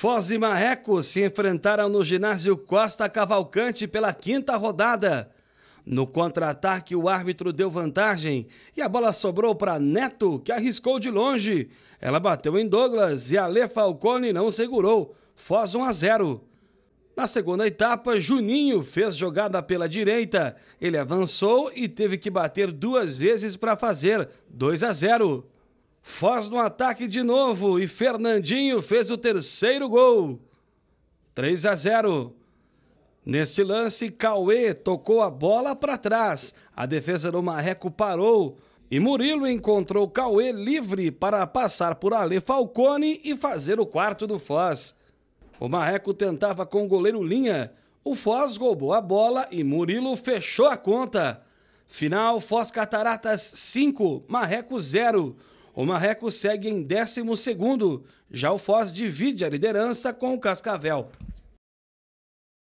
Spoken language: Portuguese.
Foz e Marreco se enfrentaram no ginásio Costa Cavalcante pela quinta rodada. No contra-ataque, o árbitro deu vantagem e a bola sobrou para Neto, que arriscou de longe. Ela bateu em Douglas e Ale Falcone não segurou. Foz 1 a 0. Na segunda etapa, Juninho fez jogada pela direita. Ele avançou e teve que bater duas vezes para fazer 2 a 0. Foz no ataque de novo e Fernandinho fez o terceiro gol. 3 a 0. Neste lance, Cauê tocou a bola para trás. A defesa do Marreco parou e Murilo encontrou Cauê livre para passar por Ale Falcone e fazer o quarto do Foz. O Marreco tentava com o goleiro Linha. O Foz roubou a bola e Murilo fechou a conta. Final Foz Cataratas 5, Marreco 0. O Marreco segue em 12 segundo, já o Foz divide a liderança com o Cascavel.